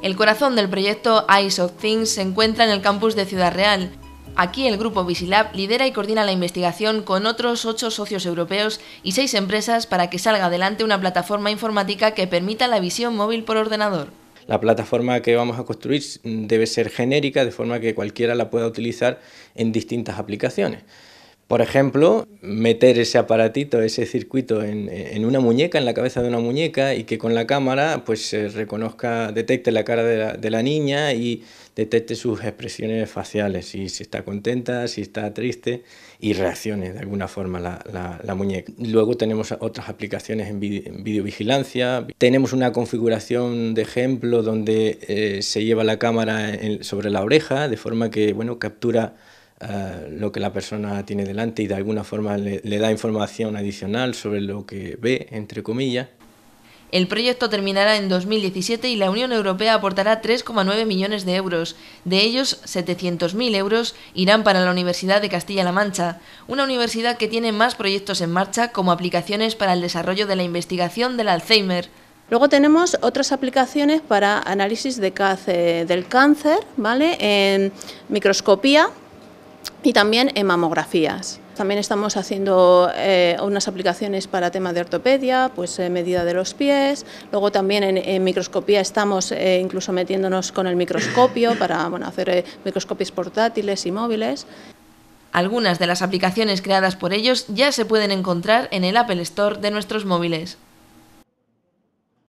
El corazón del proyecto Eyes of Things se encuentra en el campus de Ciudad Real. Aquí el grupo Visilab lidera y coordina la investigación con otros ocho socios europeos y seis empresas para que salga adelante una plataforma informática que permita la visión móvil por ordenador. La plataforma que vamos a construir debe ser genérica, de forma que cualquiera la pueda utilizar en distintas aplicaciones. Por ejemplo, meter ese aparatito, ese circuito en, una muñeca, en la cabeza de una muñeca, y que con la cámara pues reconozca, detecte la cara de la, niña y detecte sus expresiones faciales, si, está contenta, si está triste, y reaccione de alguna forma la, muñeca. Luego tenemos otras aplicaciones en, videovigilancia. Tenemos una configuración de ejemplo donde eh, se lleva la cámara sobre la oreja, de forma que bueno, captura eh, lo que la persona tiene delante y de alguna forma le, da información adicional sobre lo que ve, entre comillas. El proyecto terminará en 2017 y la Unión Europea aportará 3,9 millones de euros. De ellos, 700.000 euros irán para la Universidad de Castilla-La Mancha, una universidad que tiene más proyectos en marcha como aplicaciones para el desarrollo de la investigación del Alzheimer. Luego tenemos otras aplicaciones para análisis de del cáncer, ¿vale? En microscopía, y también en mamografías. También estamos haciendo eh, unas aplicaciones para tema de ortopedia, pues eh, medida de los pies. Luego también en, microscopía estamos eh, incluso metiéndonos con el microscopio para bueno, hacer microscopios portátiles y móviles. Algunas de las aplicaciones creadas por ellos ya se pueden encontrar en el Apple Store de nuestros móviles.